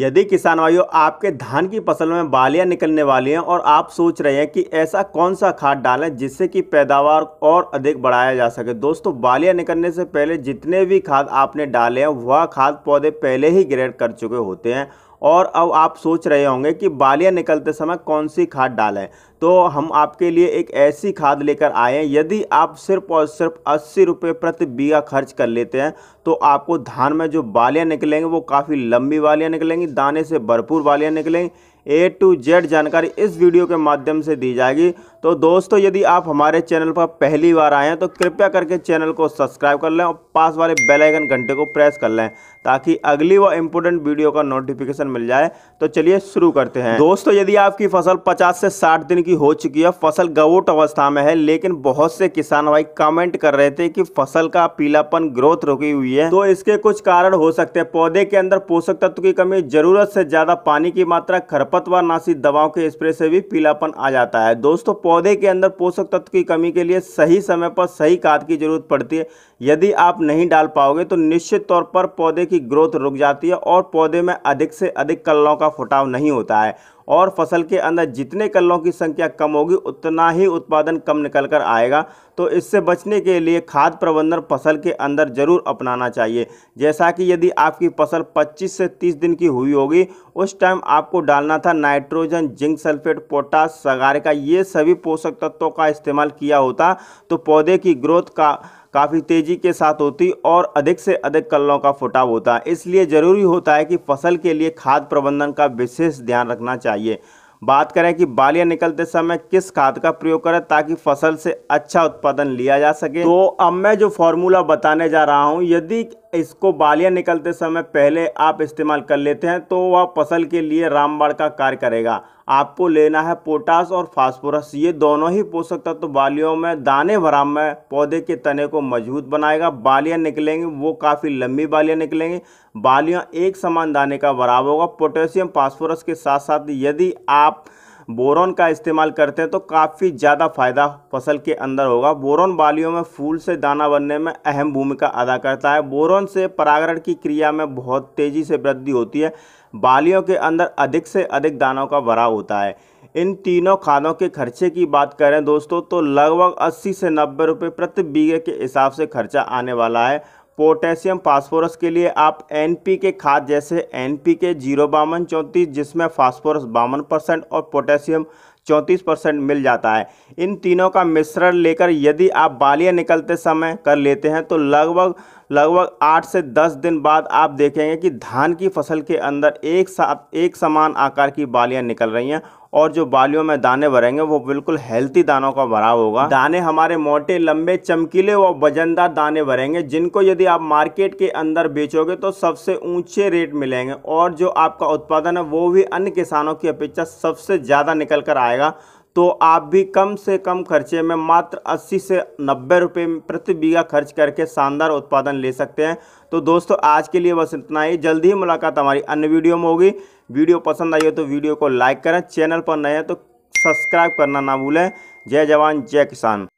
यदि किसान भाइयों आपके धान की फसल में बालियां निकलने वाली हैं और आप सोच रहे हैं कि ऐसा कौन सा खाद डालें जिससे कि पैदावार और अधिक बढ़ाया जा सके दोस्तों बालियां निकलने से पहले जितने भी खाद आपने डाले हैं वह खाद पौधे पहले ही ग्रेड कर चुके होते हैं और अब आप सोच रहे होंगे कि बालियाँ निकलते समय कौन सी खाद डालें तो हम आपके लिए एक ऐसी खाद लेकर आए हैं यदि आप सिर्फ और सिर्फ अस्सी रुपये प्रति बीघा खर्च कर लेते हैं तो आपको धान में जो बालियाँ निकलेंगी वो काफ़ी लंबी बालियाँ निकलेंगी दाने से भरपूर बालियाँ निकलेंगी ए टू जेड जानकारी इस वीडियो के माध्यम से दी जाएगी तो दोस्तों यदि आप हमारे चैनल पर पहली बार आए हैं तो कृपया करके चैनल को सब्सक्राइब कर लें और पास वाले बेल आइकन घंटे को प्रेस कर लें ताकि अगली व इम्पोर्टेंट वीडियो का नोटिफिकेशन मिल जाए तो चलिए शुरू करते हैं दोस्तों यदि आपकी फसल पचास से साठ दिन की हो चुकी है फसल गवोट अवस्था में है लेकिन बहुत से किसान भाई कमेंट कर रहे थे कि फसल का पीलापन ग्रोथ रुकी हुई है तो इसके कुछ कारण हो सकते हैं पौधे के अंदर पोषक तत्व की कमी जरूरत से ज्यादा पानी की मात्रा खरप खरपतवार नाशी दवाओं के स्प्रे से भी पीलापन आ जाता है दोस्तों पौधे के अंदर पोषक तत्व की कमी के लिए सही समय पर सही खाद की जरूरत पड़ती है यदि आप नहीं डाल पाओगे तो निश्चित तौर पर पौधे की ग्रोथ रुक जाती है और पौधे में अधिक से अधिक कल्लों का फुटाव नहीं होता है और फसल के अंदर जितने कल्लों की संख्या कम होगी उतना ही उत्पादन कम निकल कर आएगा तो इससे बचने के लिए खाद प्रबंधन फसल के अंदर ज़रूर अपनाना चाहिए जैसा कि यदि आपकी फसल 25 से 30 दिन की हुई होगी उस टाइम आपको डालना था nitrogen zinc sulphate potash Sagarika ये सभी पोषक तत्वों का इस्तेमाल किया होता तो पौधे की ग्रोथ का काफ़ी तेज़ी के साथ होती और अधिक से अधिक कलों का फुटाव होता है इसलिए ज़रूरी होता है कि फसल के लिए खाद प्रबंधन का विशेष ध्यान रखना चाहिए बात करें कि बालियां निकलते समय किस खाद का प्रयोग करें ताकि फसल से अच्छा उत्पादन लिया जा सके तो अब मैं जो फॉर्मूला बताने जा रहा हूं यदि इसको बालियाँ निकलते समय पहले आप इस्तेमाल कर लेते हैं तो वह फसल के लिए रामबाण का कार्य करेगा आपको लेना है पोटास और फास्फोरस ये दोनों ही पोषक तत्व तो बालियों में दाने भरा में पौधे के तने को मजबूत बनाएगा बालियाँ निकलेंगी वो काफ़ी लंबी बालियाँ निकलेंगी बालियाँ एक समान दाने का बराबर होगा पोटेशियम फास्फोरस के साथ साथ यदि आप बोरोन का इस्तेमाल करते हैं तो काफ़ी ज़्यादा फ़ायदा फसल के अंदर होगा बोरोन बालियों में फूल से दाना बनने में अहम भूमिका अदा करता है बोरोन से परागरण की क्रिया में बहुत तेज़ी से वृद्धि होती है बालियों के अंदर अधिक से अधिक दानों का भरा होता है इन तीनों खादों के खर्चे की बात करें दोस्तों तो लगभग 80 से 90 रुपये प्रति बीघे के हिसाब से खर्चा आने वाला है पोटेशियम फास्फोरस के लिए आप एन पी के खाद जैसे एन पी के जीरो बावन चौंतीस जिसमें फास्फोरस बावन परसेंट और पोटेशियम चौंतीस परसेंट मिल जाता है इन तीनों का मिश्रण लेकर यदि आप बालियाँ निकलते समय कर लेते हैं तो लगभग लगभग आठ से दस दिन बाद आप देखेंगे कि धान की फसल के अंदर एक साथ एक समान आकार की बालियां निकल रही हैं और जो बालियों में दाने भरेंगे वो बिल्कुल हेल्थी दानों का भरा होगा दाने हमारे मोटे लंबे चमकीले व वजनदार दाने भरेंगे जिनको यदि आप मार्केट के अंदर बेचोगे तो सबसे ऊंचे रेट मिलेंगे और जो आपका उत्पादन है वो भी अन्य किसानों की अपेक्षा सबसे ज़्यादा निकल कर आएगा तो आप भी कम से कम खर्चे में मात्र 80 से 90 रुपये प्रति बीघा खर्च करके शानदार उत्पादन ले सकते हैं तो दोस्तों आज के लिए बस इतना ही जल्दी ही मुलाकात हमारी अन्य वीडियो में होगी वीडियो पसंद आई हो तो वीडियो को लाइक करें चैनल पर नए हैं तो सब्सक्राइब करना ना भूलें जय जवान जय किसान